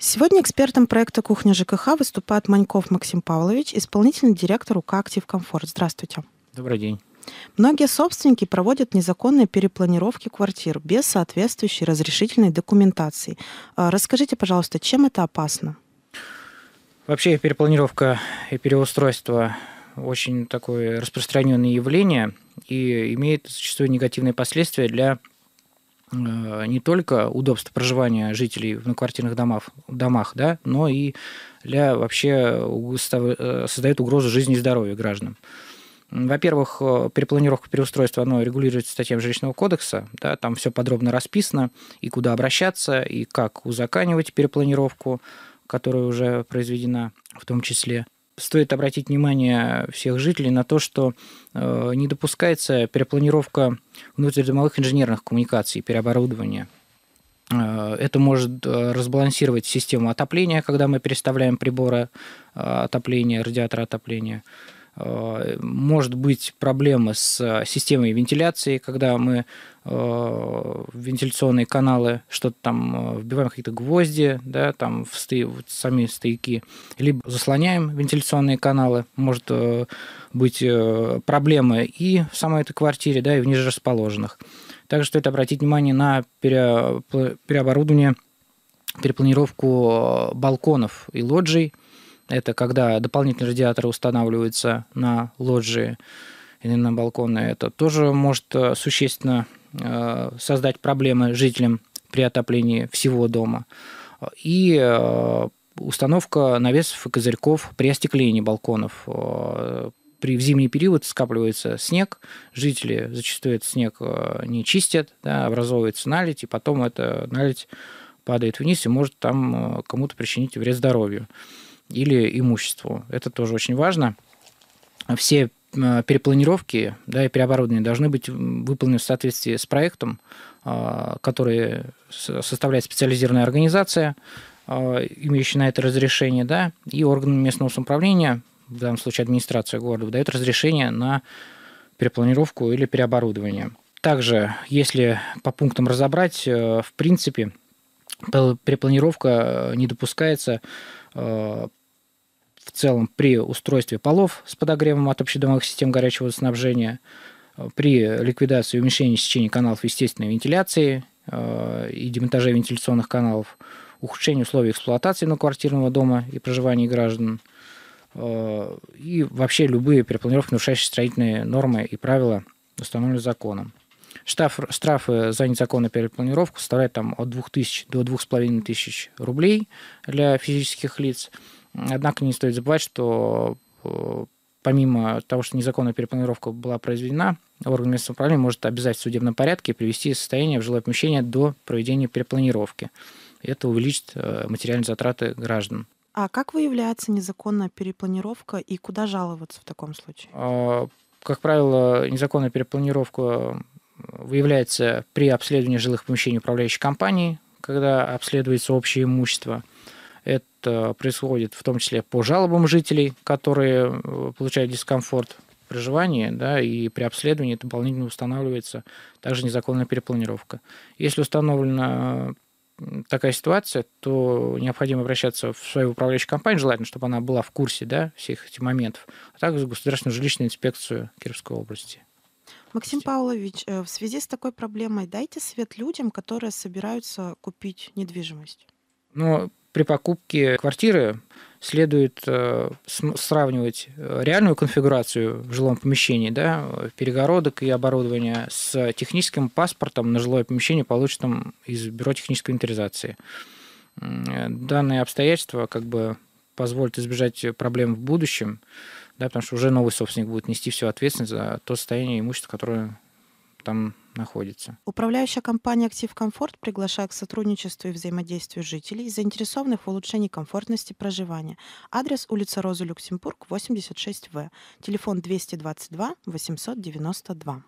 Сегодня экспертом проекта «Кухня ЖКХ» выступает Маньков Максим Павлович, исполнительный директор УК «Актив Комфорт». Здравствуйте. Добрый день. Многие собственники проводят незаконные перепланировки квартир без соответствующей разрешительной документации. А, расскажите, пожалуйста, чем это опасно? Вообще перепланировка и переустройство очень такое распространенное явление и имеет зачастую негативные последствия для Э, не только удобство проживания жителей в квартирных домах, домах да, но и для вообще угу, э, создает угрозу жизни и здоровью гражданам. Во-первых, э, перепланировка переустройства, оно регулируется статьями Жилищного кодекса, да, там все подробно расписано, и куда обращаться, и как узаканивать перепланировку, которая уже произведена в том числе стоит обратить внимание всех жителей на то, что э, не допускается перепланировка внутридомовых инженерных коммуникаций, переоборудования. Э, это может э, разбалансировать систему отопления, когда мы переставляем приборы отопления, радиатора отопления. Э, может быть проблемы с э, системой вентиляции, когда мы э, вентиляционные каналы, что-то там вбиваем какие-то гвозди, да, там в стои, вот сами стояки, либо заслоняем вентиляционные каналы, может быть проблемы и в самой этой квартире, да, и в ниже расположенных. Также стоит обратить внимание на пере, переоборудование, перепланировку балконов и лоджий – это когда дополнительные радиаторы устанавливаются на лоджии или на балконы. Это тоже может э, существенно э, создать проблемы жителям при отоплении всего дома. И э, установка навесов и козырьков при остеклении балконов. При в зимний период скапливается снег, жители зачастую этот снег не чистят, да, образовывается наледь, и потом эта наледь падает вниз и может там кому-то причинить вред здоровью или имуществу. Это тоже очень важно. Все э, перепланировки да, и переоборудования должны быть выполнены в соответствии с проектом, а, который составляет специализированная организация, а, имеющая на это разрешение, да, и органы местного самоуправления, в данном случае администрация города, выдает разрешение на перепланировку или переоборудование. Также, если по пунктам разобрать, э, в принципе, перепланировка э, не допускается в целом при устройстве полов с подогревом от общедомовых систем горячего водоснабжения, э, при ликвидации и уменьшении сечения каналов естественной вентиляции э, и демонтаже вентиляционных каналов, ухудшении условий эксплуатации квартирного дома и проживания граждан, э, и вообще любые перепланировки, нарушающие строительные нормы и правила, установленные законом. Штраф, штрафы за незаконную перепланировку составляют там, от 2000 до 2500 рублей для физических лиц – Однако не стоит забывать, что э, помимо того, что незаконная перепланировка была произведена, орган местного управления может обязать в судебном порядке привести состояние в жилое помещение до проведения перепланировки. Это увеличит э, материальные затраты граждан. А как выявляется незаконная перепланировка и куда жаловаться в таком случае? А, как правило, незаконная перепланировка выявляется при обследовании жилых помещений управляющей компании, когда обследуется общее имущество – это происходит в том числе по жалобам жителей, которые э, получают дискомфорт в да, и при обследовании дополнительно устанавливается также незаконная перепланировка. Если установлена такая ситуация, то необходимо обращаться в свою управляющую компанию, желательно, чтобы она была в курсе да, всех этих моментов, а также в Государственную жилищную инспекцию Кировской области. Максим Павлович, э, в связи с такой проблемой дайте свет людям, которые собираются купить недвижимость. Ну, при покупке квартиры следует э, сравнивать э, реальную конфигурацию в жилом помещении, да, перегородок и оборудования с техническим паспортом на жилое помещение, полученным из бюро технической инвентаризации. Э, данные обстоятельства как бы позволят избежать проблем в будущем, да, потому что уже новый собственник будет нести всю ответственность за то состояние имущества, которое там находится. Управляющая компания «Актив Комфорт» приглашает к сотрудничеству и взаимодействию жителей, заинтересованных в улучшении комфортности проживания. Адрес улица Роза Люксембург, 86В, телефон 222 892.